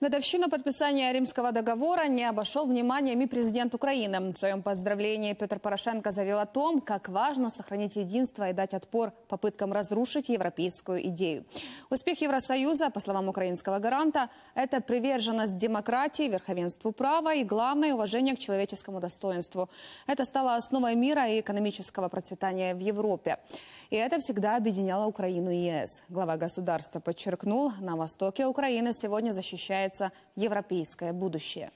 Годовщину подписания Римского договора не обошел вниманием и президент Украины. В своем поздравлении Петр Порошенко завел о том, как важно сохранить единство и дать отпор попыткам разрушить европейскую идею. Успех Евросоюза, по словам украинского гаранта, это приверженность демократии, верховенству права и, главное, уважение к человеческому достоинству. Это стало основой мира и экономического процветания в Европе. И это всегда объединяло Украину и ЕС. Глава государства подчеркнул, на востоке Украины сегодня защищается европейское будущее.